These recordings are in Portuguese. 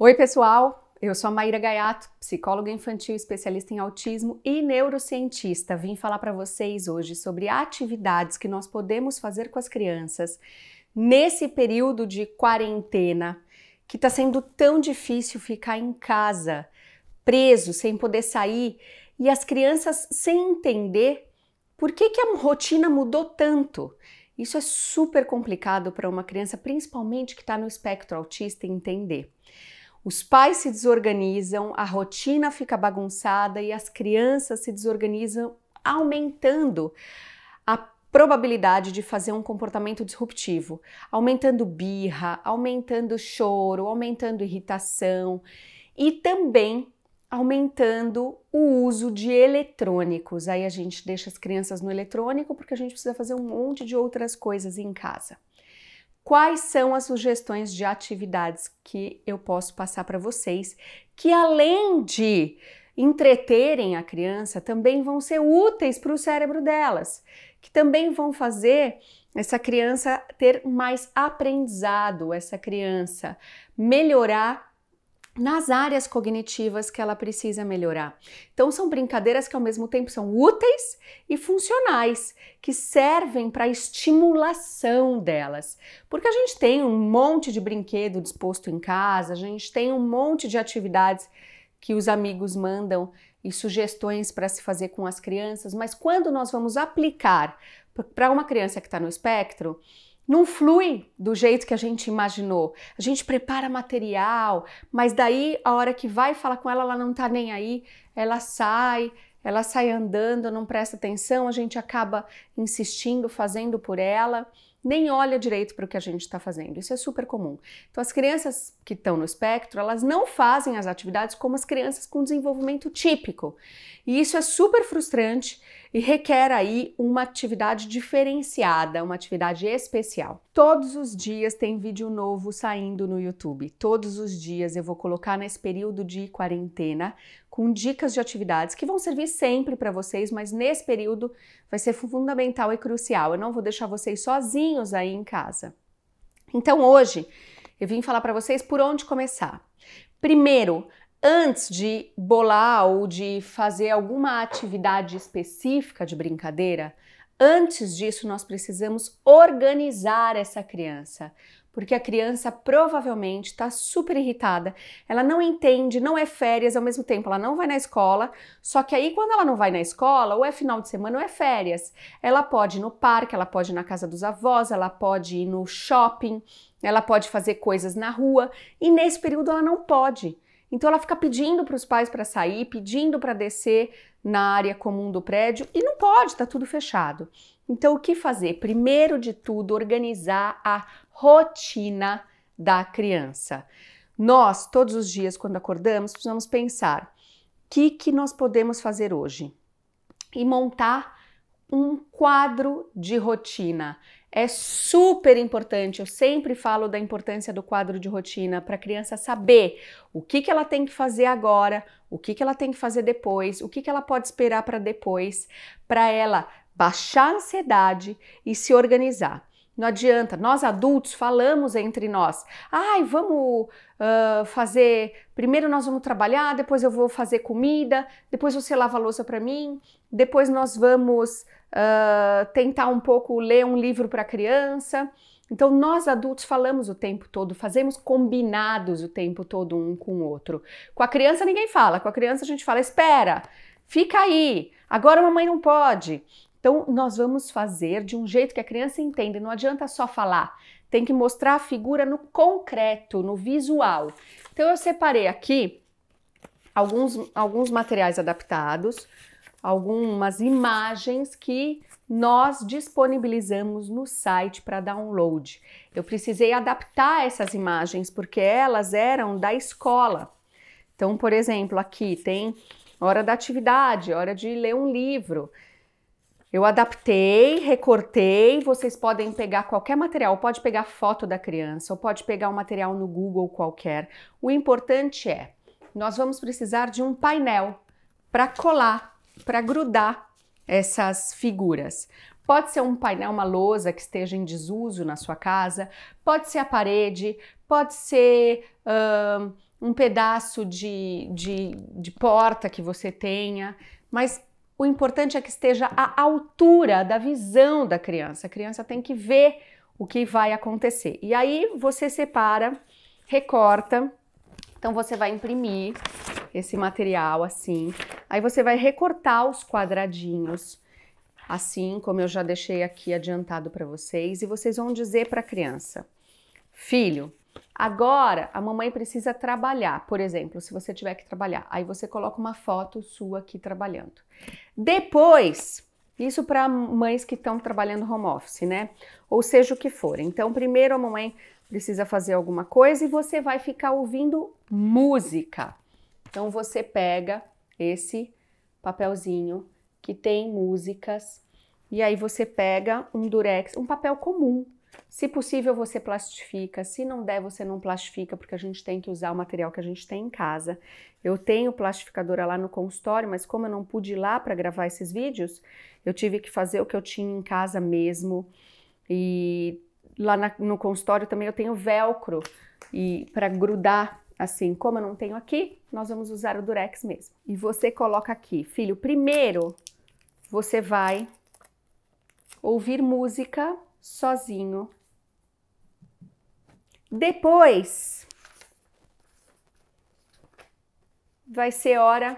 Oi, pessoal! Eu sou a Maíra Gaiato, psicóloga infantil especialista em autismo e neurocientista. Vim falar para vocês hoje sobre atividades que nós podemos fazer com as crianças nesse período de quarentena, que está sendo tão difícil ficar em casa, preso, sem poder sair, e as crianças sem entender por que, que a rotina mudou tanto. Isso é super complicado para uma criança, principalmente que está no espectro autista, entender. Os pais se desorganizam, a rotina fica bagunçada e as crianças se desorganizam, aumentando a probabilidade de fazer um comportamento disruptivo, aumentando birra, aumentando choro, aumentando irritação e também aumentando o uso de eletrônicos. Aí a gente deixa as crianças no eletrônico porque a gente precisa fazer um monte de outras coisas em casa quais são as sugestões de atividades que eu posso passar para vocês, que além de entreterem a criança, também vão ser úteis para o cérebro delas, que também vão fazer essa criança ter mais aprendizado, essa criança melhorar nas áreas cognitivas que ela precisa melhorar. Então, são brincadeiras que ao mesmo tempo são úteis e funcionais, que servem para estimulação delas. Porque a gente tem um monte de brinquedo disposto em casa, a gente tem um monte de atividades que os amigos mandam e sugestões para se fazer com as crianças, mas quando nós vamos aplicar para uma criança que está no espectro, não flui do jeito que a gente imaginou. A gente prepara material, mas daí a hora que vai falar com ela, ela não tá nem aí, ela sai, ela sai andando, não presta atenção, a gente acaba insistindo, fazendo por ela, nem olha direito para o que a gente está fazendo. Isso é super comum. Então, as crianças que estão no espectro, elas não fazem as atividades como as crianças com desenvolvimento típico. E isso é super frustrante e requer aí uma atividade diferenciada, uma atividade especial. Todos os dias tem vídeo novo saindo no YouTube. Todos os dias eu vou colocar nesse período de quarentena com dicas de atividades que vão servir sempre para vocês, mas nesse período vai ser fundamental e crucial. Eu não vou deixar vocês sozinhos aí em casa. Então hoje eu vim falar para vocês por onde começar. Primeiro, antes de bolar ou de fazer alguma atividade específica de brincadeira, antes disso nós precisamos organizar essa criança, porque a criança provavelmente está super irritada, ela não entende, não é férias, ao mesmo tempo ela não vai na escola, só que aí quando ela não vai na escola, ou é final de semana ou é férias. Ela pode ir no parque, ela pode ir na casa dos avós, ela pode ir no shopping, ela pode fazer coisas na rua, e nesse período ela não pode. Então ela fica pedindo para os pais para sair, pedindo para descer na área comum do prédio e não pode, está tudo fechado. Então o que fazer? Primeiro de tudo, organizar a rotina da criança. Nós, todos os dias, quando acordamos, precisamos pensar o que, que nós podemos fazer hoje e montar um quadro de rotina. É super importante, eu sempre falo da importância do quadro de rotina para a criança saber o que, que ela tem que fazer agora, o que, que ela tem que fazer depois, o que, que ela pode esperar para depois, para ela baixar a ansiedade e se organizar. Não adianta, nós adultos falamos entre nós. Ai, vamos uh, fazer. Primeiro nós vamos trabalhar, depois eu vou fazer comida, depois você lava a louça para mim, depois nós vamos uh, tentar um pouco ler um livro para a criança. Então, nós adultos falamos o tempo todo, fazemos combinados o tempo todo um com o outro. Com a criança, ninguém fala, com a criança, a gente fala: espera, fica aí, agora a mamãe não pode. Então, nós vamos fazer de um jeito que a criança entenda. Não adianta só falar, tem que mostrar a figura no concreto, no visual. Então, eu separei aqui alguns, alguns materiais adaptados, algumas imagens que nós disponibilizamos no site para download. Eu precisei adaptar essas imagens porque elas eram da escola. Então, por exemplo, aqui tem hora da atividade, hora de ler um livro. Eu adaptei, recortei. Vocês podem pegar qualquer material, pode pegar foto da criança, ou pode pegar um material no Google qualquer. O importante é, nós vamos precisar de um painel para colar, para grudar essas figuras. Pode ser um painel, uma lousa que esteja em desuso na sua casa, pode ser a parede, pode ser um, um pedaço de, de, de porta que você tenha, mas o importante é que esteja à altura da visão da criança. A criança tem que ver o que vai acontecer. E aí você separa, recorta. Então você vai imprimir esse material assim. Aí você vai recortar os quadradinhos, assim como eu já deixei aqui adiantado para vocês, e vocês vão dizer para a criança: "Filho, Agora, a mamãe precisa trabalhar, por exemplo, se você tiver que trabalhar. Aí você coloca uma foto sua aqui trabalhando. Depois, isso para mães que estão trabalhando home office, né? Ou seja, o que for. Então, primeiro a mamãe precisa fazer alguma coisa e você vai ficar ouvindo música. Então, você pega esse papelzinho que tem músicas e aí você pega um durex, um papel comum, se possível, você plastifica. Se não der, você não plastifica, porque a gente tem que usar o material que a gente tem em casa. Eu tenho plastificadora lá no consultório, mas como eu não pude ir lá para gravar esses vídeos, eu tive que fazer o que eu tinha em casa mesmo. E lá na, no consultório também eu tenho velcro e para grudar assim, como eu não tenho aqui, nós vamos usar o durex mesmo. E você coloca aqui, filho, primeiro você vai ouvir música sozinho. Depois vai ser hora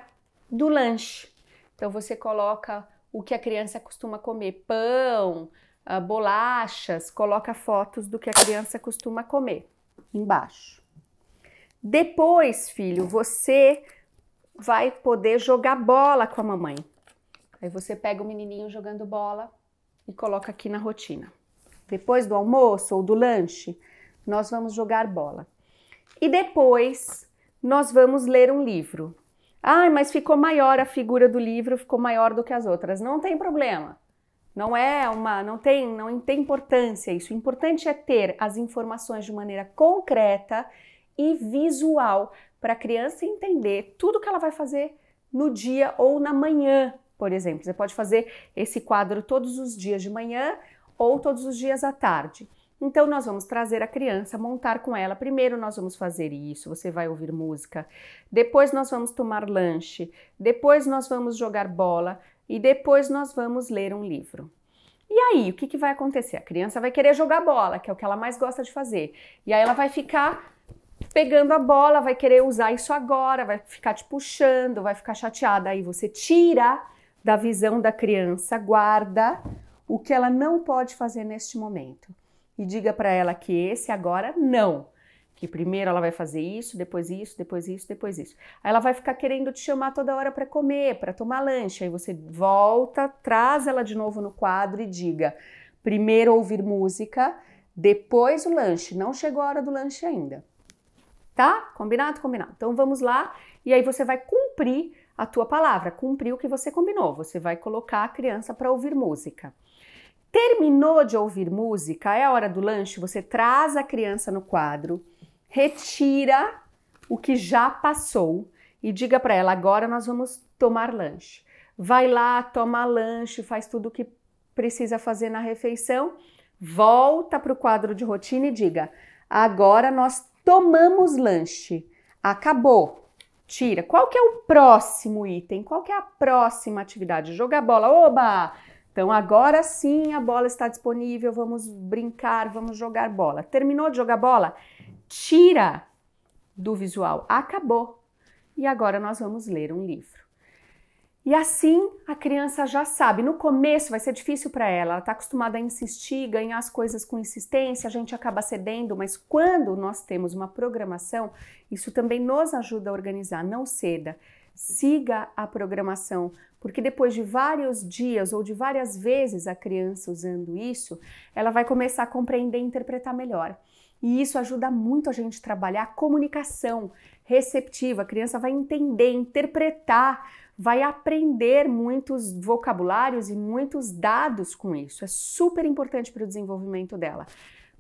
do lanche. Então você coloca o que a criança costuma comer, pão, ah, bolachas, coloca fotos do que a criança costuma comer embaixo. Depois, filho, você vai poder jogar bola com a mamãe. Aí você pega o menininho jogando bola e coloca aqui na rotina depois do almoço ou do lanche, nós vamos jogar bola. E depois nós vamos ler um livro. Ah, mas ficou maior a figura do livro, ficou maior do que as outras. Não tem problema. Não é uma, não tem, não tem importância isso. O importante é ter as informações de maneira concreta e visual para a criança entender tudo que ela vai fazer no dia ou na manhã, por exemplo. Você pode fazer esse quadro todos os dias de manhã ou todos os dias à tarde. Então, nós vamos trazer a criança, montar com ela. Primeiro, nós vamos fazer isso. Você vai ouvir música. Depois, nós vamos tomar lanche. Depois, nós vamos jogar bola. E depois, nós vamos ler um livro. E aí, o que, que vai acontecer? A criança vai querer jogar bola, que é o que ela mais gosta de fazer. E aí, ela vai ficar pegando a bola, vai querer usar isso agora, vai ficar te puxando, vai ficar chateada. Aí, você tira da visão da criança, guarda o que ela não pode fazer neste momento. E diga para ela que esse agora não. Que primeiro ela vai fazer isso, depois isso, depois isso, depois isso. Aí ela vai ficar querendo te chamar toda hora para comer, para tomar lanche. Aí você volta, traz ela de novo no quadro e diga: primeiro ouvir música, depois o lanche. Não chegou a hora do lanche ainda. Tá? Combinado? Combinado. Então vamos lá. E aí você vai cumprir a tua palavra, cumprir o que você combinou. Você vai colocar a criança para ouvir música. Terminou de ouvir música, é a hora do lanche, você traz a criança no quadro, retira o que já passou e diga para ela: agora nós vamos tomar lanche. Vai lá, toma lanche, faz tudo o que precisa fazer na refeição, volta para o quadro de rotina e diga: agora nós tomamos lanche, acabou. Tira. Qual que é o próximo item? Qual que é a próxima atividade? Jogar bola. Oba! Então agora sim a bola está disponível, vamos brincar, vamos jogar bola. Terminou de jogar bola? Tira do visual, acabou. E agora nós vamos ler um livro. E assim a criança já sabe. No começo vai ser difícil para ela, ela está acostumada a insistir, ganhar as coisas com insistência, a gente acaba cedendo, mas quando nós temos uma programação, isso também nos ajuda a organizar. Não ceda, siga a programação, porque depois de vários dias ou de várias vezes a criança usando isso, ela vai começar a compreender e interpretar melhor. E isso ajuda muito a gente a trabalhar a comunicação receptiva. A criança vai entender, interpretar, vai aprender muitos vocabulários e muitos dados com isso. É super importante para o desenvolvimento dela.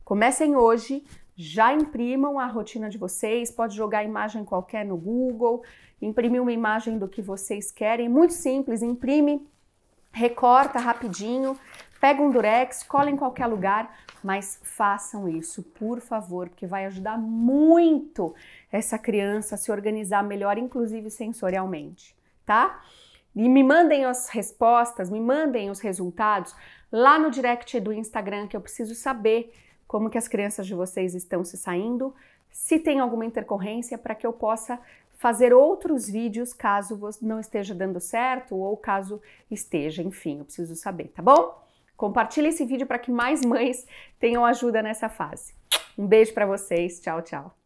Comecem hoje, já imprimam a rotina de vocês, pode jogar imagem qualquer no Google, imprimir uma imagem do que vocês querem, muito simples, imprime, recorta rapidinho, pega um durex, cola em qualquer lugar, mas façam isso, por favor, porque vai ajudar muito essa criança a se organizar melhor, inclusive sensorialmente, tá? E me mandem as respostas, me mandem os resultados lá no direct do Instagram que eu preciso saber como que as crianças de vocês estão se saindo, se tem alguma intercorrência para que eu possa fazer outros vídeos caso não esteja dando certo ou caso esteja, enfim, eu preciso saber, tá bom? Compartilhe esse vídeo para que mais mães tenham ajuda nessa fase. Um beijo para vocês, tchau, tchau.